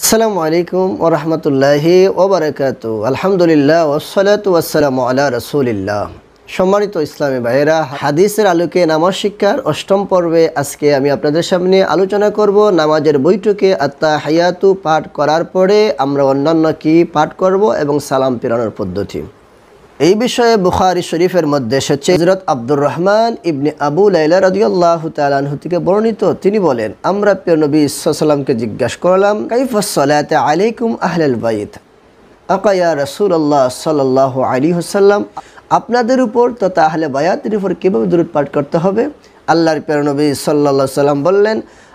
আসসালামু আলাইকুম ওরহমতুল্লাহি ওবরাকাত আলহামদুলিল্লাহ ওসলাত ওয়াসালাম আল্লাহ রসুলিল্লাহ সম্মানিত ইসলামী ভাইয়েরা হাদিসের আলোকে নামাজ শিক্ষার অষ্টম পর্বে আজকে আমি আপনাদের সামনে আলোচনা করব নামাজের বৈঠকে আত্মা হায়াতু পাঠ করার পরে আমরা অন্যান্য কি পাঠ করব এবং সালাম পেরানোর পদ্ধতি এই বিষয়ে বুখারি শরীফের মধ্যে এসেছে হজরত আব্দুর রহমান ইবনে আবু লাইলা রদিয়াল্লাহ তালাহু থেকে বর্ণিত তিনি বলেন আমরা প্রিয় নবী ইসালামকে জিজ্ঞাসা করলাম কাইফসলাতে আলাইকুম আহলেল বাইত আকাইয়া রসুল্লাহ সাল্লাহ আলী হুসাল্লাম আপনাদের উপর তথা আহলে বায়াতের উপর কীভাবে দূরত পাঠ করতে হবে আল্লাহর প্রিয় নবী সাল্লা সাল্লাম বললেন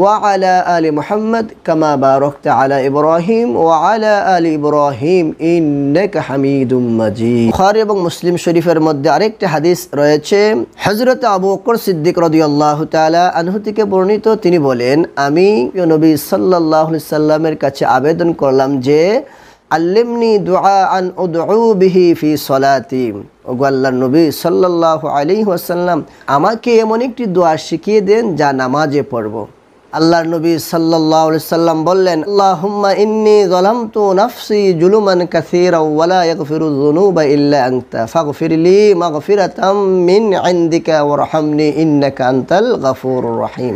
ওয়ালা আলী মোহাম্মদ কামা বারকতা আলা ইব্রাহিম ওয়ালা আলী ইব্রাহিম ইন্নেক হামিদুম মাজিদ বুখারি এবং মুসলিম শরীফের মধ্যে আরেকটি হাদিস রয়েছে হজরত আবু বকর সিদ্দিক রদিয়াল্লাহ তালা আনহু থেকে বর্ণিত তিনি বলেন আমি নবী সাল্লাহ সাল্লামের কাছে আবেদন করলাম যে আল্লিমনি দোয়া আন উদউ বিহি ফি সলাতি ওগো আল্লাহ নবী সাল্লাহ আলী ওয়াসাল্লাম আমাকে এমন একটি দোয়া শিখিয়ে দেন যা নামাজে পড়ব আল্লাহর নবী সাল্লাহ সাল্লাম বললেন আল্লাহুম্মা ইন্নি জলামতু নাফসি জুলুমান কাসিরা ওয়ালা ইয়াগফিরু যুনুবা ইল্লা আনতা ফাগফিরলি মাগফিরাতাম মিন ইনদিকা ওয়ারহামনি ইন্নাকা আনতাল গাফুরুর রহিম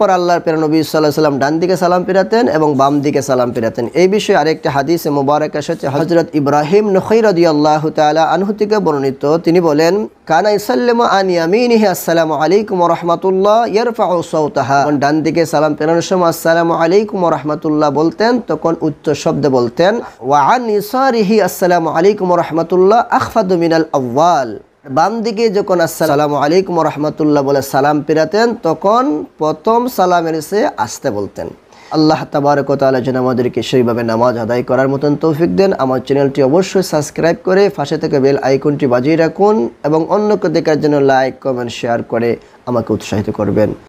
পর আল্লাহর পেরা সাল্লাহ সাল্লাম ডান দিকে সালাম ফেরাতেন এবং বাম দিকে সালাম ফেরাতেন এই বিষয়ে আরেকটি হাদিসে মুবারক এসেছে হজরত ইব্রাহিম নখৈরদি আল্লাহ তালা আনহু থেকে বর্ণিত তিনি বলেন কানা ইসাল্লাম আনিয়ামিনিহি আসসালামু আলাইকুম রহমতুল্লাহ ইয়ারফা সৌতাহা ডান দিকে সালাম ফেরানোর সময় আসসালামু আলাইকুম রহমতুল্লাহ বলতেন তখন উচ্চ শব্দ বলতেন ওয়া আন ইসারিহি আসসালামু আলাইকুম রহমতুল্লাহ আখফাদু মিনাল আউ্বাল বাম দিকে যখন আসসালামু আলাইকুম রহমতুল্লাহ বলে সালাম পেরাতেন তখন প্রথম সালামের সে আসতে বলতেন আল্লাহ তাবারকতালা যেন আমাদেরকে সেইভাবে নামাজ আদায় করার মতন তৌফিক দেন আমার চ্যানেলটি অবশ্যই সাবস্ক্রাইব করে ফাঁসে থেকে বেল আইকনটি বাজিয়ে রাখুন এবং অন্যকে দেখার জন্য লাইক কমেন্ট শেয়ার করে আমাকে উৎসাহিত করবেন